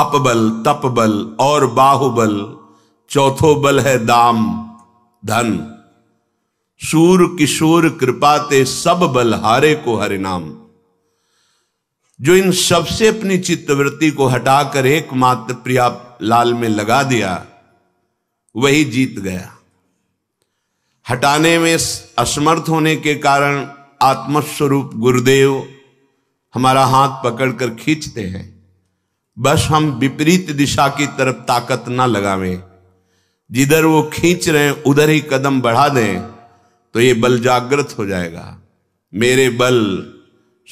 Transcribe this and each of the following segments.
अपबल तपबल और बाहुबल चौथो बल है दाम धन सूर किशोर कृपाते सब बल हारे को हरिनाम जो इन सबसे अपनी चित्तवृत्ति को हटाकर एकमात्र प्रिया लाल में लगा दिया वही जीत गया हटाने में असमर्थ होने के कारण आत्मस्वरूप गुरुदेव हमारा हाथ पकड़कर खींचते हैं बस हम विपरीत दिशा की तरफ ताकत ना लगावें जिधर वो खींच रहे हैं उधर ही कदम बढ़ा दें तो ये बल जागृत हो जाएगा मेरे बल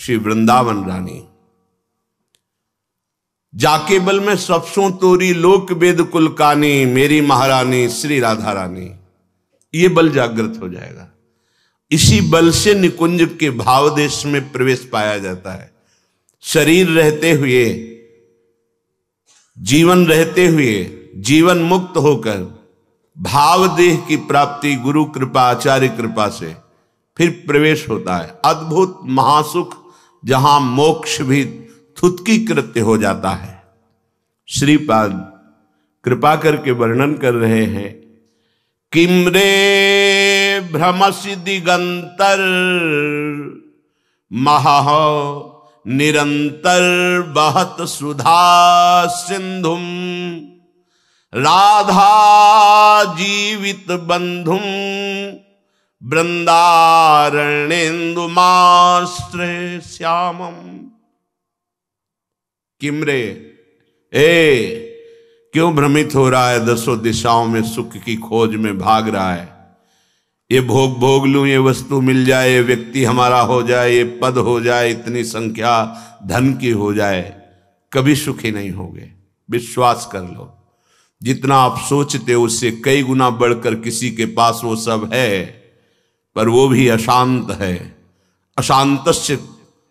श्री वृंदावन रानी जाके बल में सबसों तोरी लोक वेद कुलकानी मेरी महारानी श्री राधा रानी ये बल जागृत हो जाएगा इसी बल से निकुंज के भाव देश में प्रवेश पाया जाता है शरीर रहते हुए जीवन रहते हुए जीवन मुक्त होकर भाव देह की प्राप्ति गुरु कृपा आचार्य कृपा से फिर प्रवेश होता है अद्भुत महासुख जहां मोक्ष भी थुतकी कृत्य हो जाता है श्रीपाद कृपा करके वर्णन कर रहे हैं किमरे भ्रमसी दिगंतर महा निरंतर बहत सुधा सिंधुम राधा जीवित बंधुम मास्त्र श्यामम किमरे ए क्यों भ्रमित हो रहा है दसों दिशाओं में सुख की खोज में भाग रहा है ये भोग भोग लू ये वस्तु मिल जाए ये व्यक्ति हमारा हो जाए ये पद हो जाए इतनी संख्या धन की हो जाए कभी सुखी नहीं होगे विश्वास कर लो जितना आप सोचते हो उससे कई गुना बढ़कर किसी के पास वो सब है पर वो भी अशांत है अशांत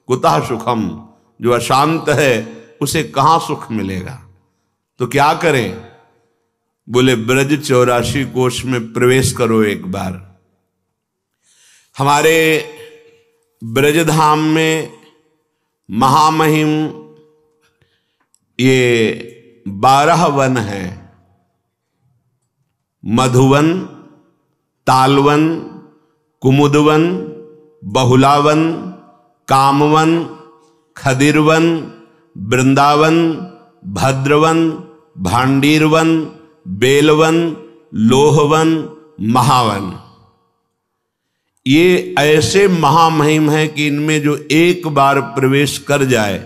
कुतः सुखम जो अशांत है उसे कहाँ सुख मिलेगा तो क्या करें बोले ब्रज चौरासी कोष में प्रवेश करो एक बार हमारे ब्रजधाम में महामहिम ये बारह वन है मधुवन तालवन कुमुदवन बहुलावन कामवन खदिरवन वृंदावन भद्रवन भांडीरवन बेलवन लोहवन महावन ये ऐसे महामहिम हैं कि इनमें जो एक बार प्रवेश कर जाए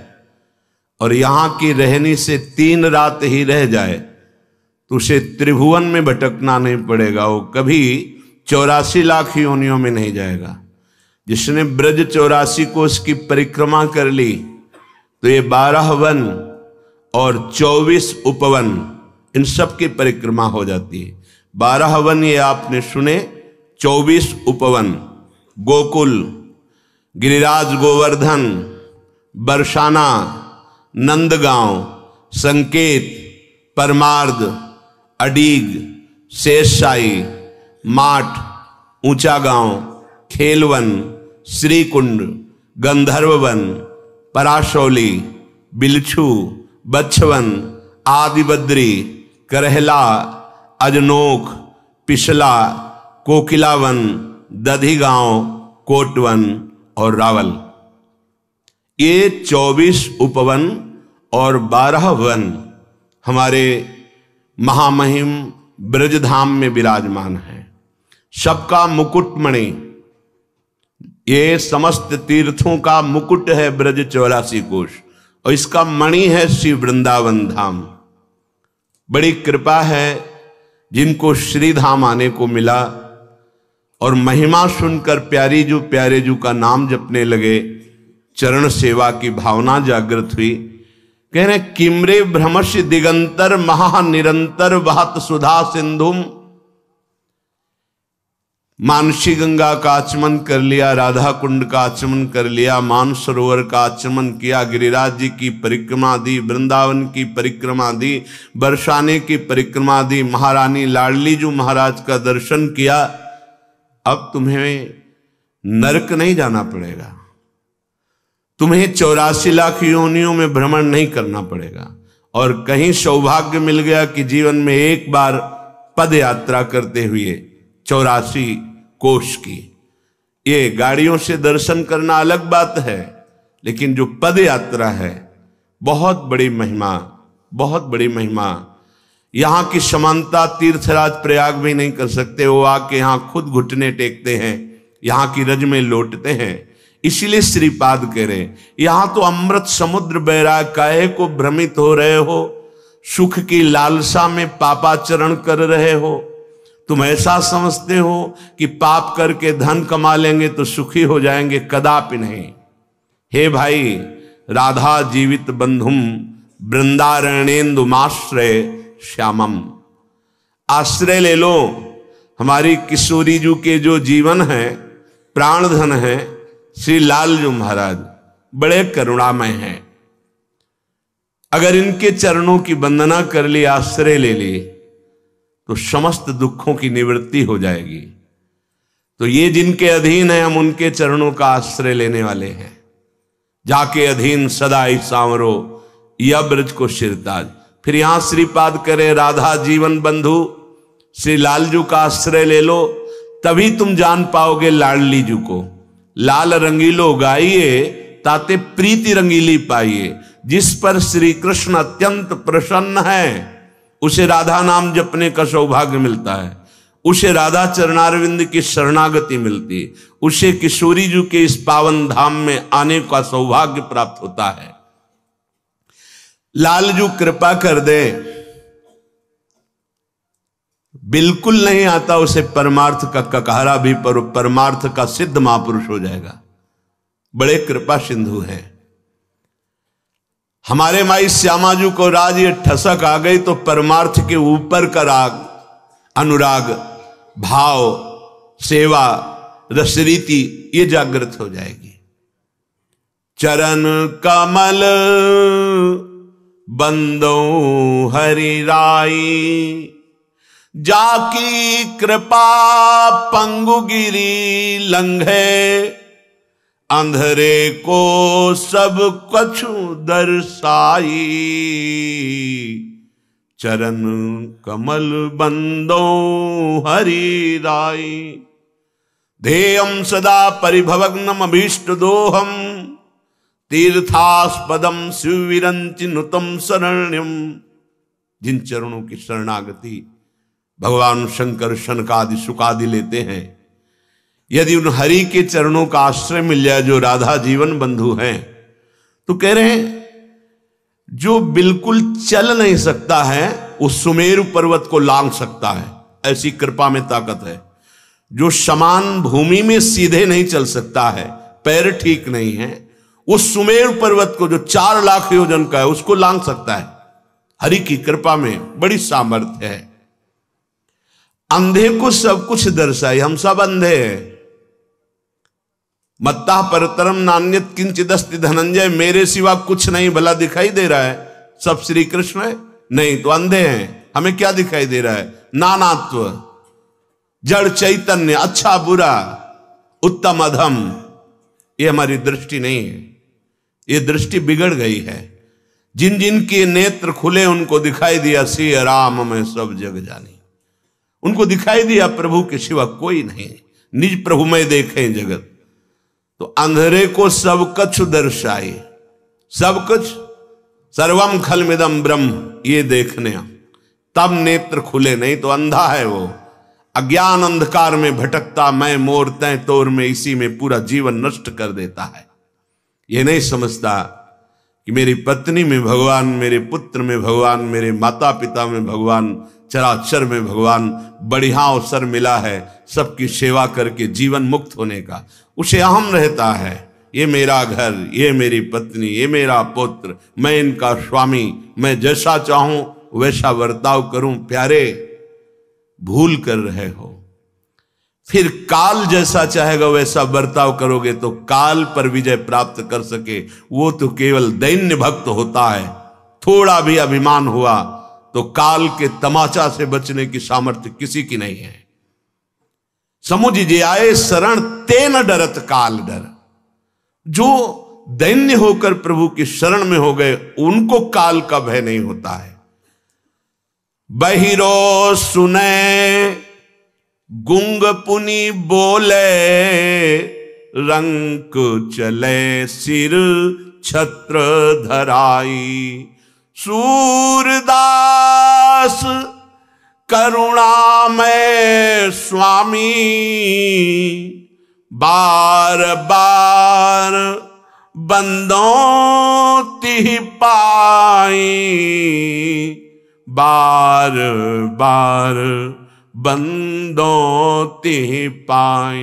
और यहां की रहनी से तीन रात ही रह जाए तो उसे त्रिभुवन में भटकना नहीं पड़ेगा वो कभी चौरासी लाख योनियों में नहीं जाएगा जिसने ब्रज चौरासी को उसकी परिक्रमा कर ली तो ये बारह वन और चौबीस उपवन इन सब की परिक्रमा हो जाती है बारह वन ये आपने सुने चौबीस उपवन गोकुल गिरिराज गोवर्धन बरसाना नंदगांव संकेत परमार्द अडीग शेषशाही माठ ऊंचा गांव खेलवन श्रीकुंड गंधर्ववन पराशौली बिलछू बच्छवन आदिबद्री करहला अजनोक पिछला कोकिलावन दधिगांव कोटवन और रावल ये चौबीस उपवन और बारह वन हमारे महामहिम ब्रजधाम में विराजमान है सबका मुकुटमणि ये समस्त तीर्थों का मुकुट है ब्रज चौरासी कोष और इसका मणि है श्री वृंदावन धाम बड़ी कृपा है जिनको श्रीधाम आने को मिला और महिमा सुनकर प्यारी जू प्यारे जू का नाम जपने लगे चरण सेवा की भावना जागृत हुई कह रहे किमरे भ्रमश दिगंतर महानिरंतर वहत सुधा सिंधुम मानसी गंगा का आचमन कर लिया राधा कुंड का आचमन कर लिया मान सरोवर का आचमन किया गिरिराज जी की परिक्रमा दी वृंदावन की परिक्रमा दी बरसाने की परिक्रमा दी महारानी लाडली जू महाराज का दर्शन किया अब तुम्हें नरक नहीं जाना पड़ेगा तुम्हें चौरासी लाख योनियों में भ्रमण नहीं करना पड़ेगा और कहीं सौभाग्य मिल गया कि जीवन में एक बार पद यात्रा करते हुए चौरासी कोष की ये गाड़ियों से दर्शन करना अलग बात है लेकिन जो पद यात्रा है बहुत बड़ी महिमा बहुत बड़ी महिमा यहाँ की समानता तीर्थराज प्रयाग भी नहीं कर सकते वो आके यहां खुद घुटने टेकते हैं यहां की रज में लौटते हैं इसलिए श्रीपाद कह रहे यहां तो अमृत समुद्र बहरा काहे को भ्रमित हो रहे हो सुख की लालसा में पापाचरण कर रहे हो तुम ऐसा समझते हो कि पाप करके धन कमा लेंगे तो सुखी हो जाएंगे कदापि नहीं हे भाई राधा जीवित बंधुम वृंदारणेन्दुमाश्रय श्यामम आश्रय ले लो हमारी किशोरी जू के जो जीवन है प्राण धन है श्री लाल जू महाराज बड़े करुणामय हैं अगर इनके चरणों की वंदना कर ली आश्रय ले ली तो समस्त दुखों की निवृत्ति हो जाएगी तो ये जिनके अधीन है हम उनके चरणों का आश्रय लेने वाले हैं जाके अधीन सदा ही सांवरो ब्रज को शिरताज फिर यहां श्रीपाद करे राधा जीवन बंधु श्री लालजू का आश्रय ले लो तभी तुम जान पाओगे लाडली जू को लाल रंगीलो गाइए ताते प्रीति रंगीली पाइए जिस पर श्री कृष्ण अत्यंत प्रसन्न है उसे राधा नाम जपने का सौभाग्य मिलता है उसे राधा चरणारविंद की शरणागति मिलती उसे किशोरी जी के इस पावन धाम में आने का सौभाग्य प्राप्त होता है लालजू कृपा कर दे बिल्कुल नहीं आता उसे परमार्थ का ककहरा भी पर परमार्थ का सिद्ध महापुरुष हो जाएगा बड़े कृपा सिंधु है हमारे माई श्यामाजू को राज ये ठसक आ गई तो परमार्थ के ऊपर का राग अनुराग भाव सेवा रसरीति ये जागृत हो जाएगी चरण कमल बंदो हरि राई जाकी कृपा पंगु गिरी लंघे अंधरे को सब कछु दर्शाई चरण कमल बंदो हरि राई ध्येय सदा परिभवग्नम अभीष्ट दोहम तीर्थास्पदम शिविर नुतम शरण्यम जिन चरणों की शरणागति भगवान शंकर शनकादि सुकादि लेते हैं यदि उन हरि के चरणों का आश्रय मिल जाए जो राधा जीवन बंधु हैं तो कह रहे हैं जो बिल्कुल चल नहीं सकता है उस सुमेरु पर्वत को लांग सकता है ऐसी कृपा में ताकत है जो समान भूमि में सीधे नहीं चल सकता है पैर ठीक नहीं है वो सुमेर पर्वत को जो चार लाख योजन का है उसको लांग सकता है हरि की कृपा में बड़ी सामर्थ्य है अंधे को सब कुछ दर्शाई हम सब अंधे हैं मत्ता परतरम नान्यत किंचिदस्ति धनंजय मेरे सिवा कुछ नहीं भला दिखाई दे रहा है सब श्री कृष्ण है नहीं तो अंधे हैं हमें क्या दिखाई दे रहा है नानात्व जड़ चैतन्य अच्छा बुरा उत्तम अधम ये हमारी दृष्टि नहीं है ये दृष्टि बिगड़ गई है जिन जिन के नेत्र खुले उनको दिखाई दिया सी राम में सब जग जानी उनको दिखाई दिया प्रभु के शिवा कोई नहीं निज प्रभु में देखे जगत तो अंधेरे को सब कुछ दर्शाए सब कुछ सर्वम खलमिदम ब्रह्म ये देखने तब नेत्र खुले नहीं तो अंधा है वो अज्ञान अंधकार में भटकता मैं मोर तय तोर में इसी में पूरा जीवन नष्ट कर देता है ये नहीं समझता कि मेरी पत्नी में भगवान मेरे पुत्र में भगवान मेरे माता पिता में भगवान चराचर में भगवान बढ़िया अवसर मिला है सबकी सेवा करके जीवन मुक्त होने का उसे अहम रहता है ये मेरा घर ये मेरी पत्नी ये मेरा पुत्र मैं इनका स्वामी मैं जैसा चाहूं वैसा वर्ताव करूं प्यारे भूल कर रहे हो फिर काल जैसा चाहेगा वैसा बर्ताव करोगे तो काल पर विजय प्राप्त कर सके वो तो केवल दैन्य भक्त होता है थोड़ा भी अभिमान हुआ तो काल के तमाचा से बचने की सामर्थ्य किसी की नहीं है जे आए शरण न डरत काल डर जो दैन्य होकर प्रभु की शरण में हो गए उनको काल का भय नहीं होता है बहिरो सुने गुंग पुनि बोले रंक चले सिर छत्र धराई सूरदास करुणा में स्वामी बार बार बंदों तिह पाई बार बार बंदोति पाए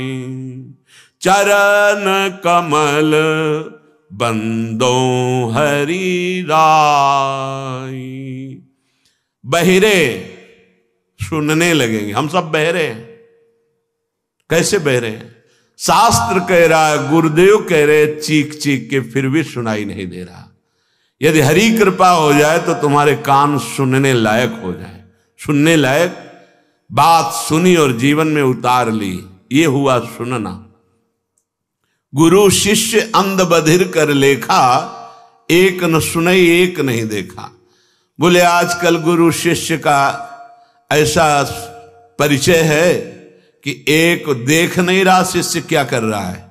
चरण कमल बंदो हरी राय बहरे सुनने लगेंगे हम सब बहरे हैं कैसे बहरे हैं शास्त्र कह रहा है गुरुदेव कह रहे चीख चीख के फिर भी सुनाई नहीं दे रहा यदि हरी कृपा हो जाए तो तुम्हारे कान सुनने लायक हो जाए सुनने लायक बात सुनी और जीवन में उतार ली ये हुआ सुनना गुरु शिष्य अंध बधिर कर लेखा एक न सुनई एक नहीं देखा बोले आजकल गुरु शिष्य का ऐसा परिचय है कि एक देख नहीं रहा शिष्य क्या कर रहा है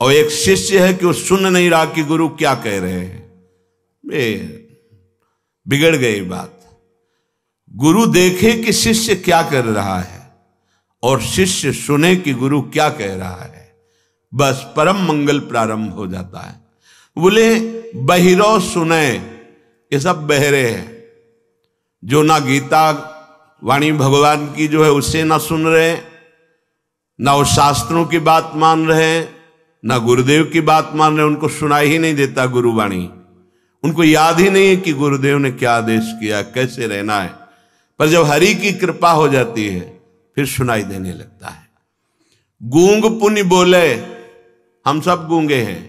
और एक शिष्य है कि वो सुन नहीं रहा कि गुरु क्या कह रहे हैं बिगड़ गई बात गुरु देखे कि शिष्य क्या कर रहा है और शिष्य सुने कि गुरु क्या कह रहा है बस परम मंगल प्रारंभ हो जाता है बोले बहिरो सुने ये सब बहरे हैं जो ना गीता वाणी भगवान की जो है उसे ना सुन रहे ना वो शास्त्रों की बात मान रहे ना गुरुदेव की बात मान रहे उनको सुनाई ही नहीं देता गुरुवाणी उनको याद ही नहीं है कि गुरुदेव ने क्या आदेश किया कैसे रहना है पर जब हरि की कृपा हो जाती है फिर सुनाई देने लगता है गूंग पुण्य बोले हम सब गूंगे हैं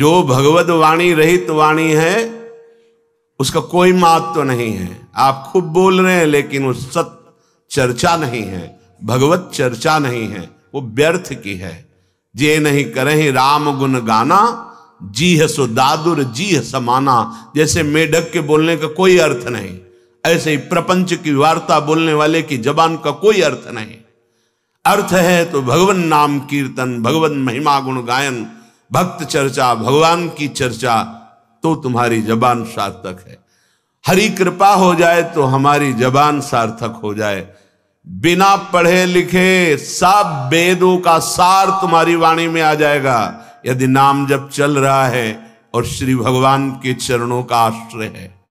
जो भगवत वाणी रहित वाणी है उसका कोई महत्व तो नहीं है आप खूब बोल रहे हैं लेकिन वो सत चर्चा नहीं है भगवत चर्चा नहीं है वो व्यर्थ की है जे नहीं करें राम गुण गाना जी है सो दादुर जी है समाना जैसे मेढक के बोलने का कोई अर्थ नहीं ऐसे ही प्रपंच की वार्ता बोलने वाले की जबान का कोई अर्थ नहीं अर्थ है तो भगवान नाम कीर्तन भगवान महिमा गुण गायन भक्त चर्चा भगवान की चर्चा तो तुम्हारी जबान सार्थक है हरी कृपा हो जाए तो हमारी जबान सार्थक हो जाए बिना पढ़े लिखे सब वेदों का सार तुम्हारी वाणी में आ जाएगा यदि नाम जब चल रहा है और श्री भगवान के चरणों का आश्रय है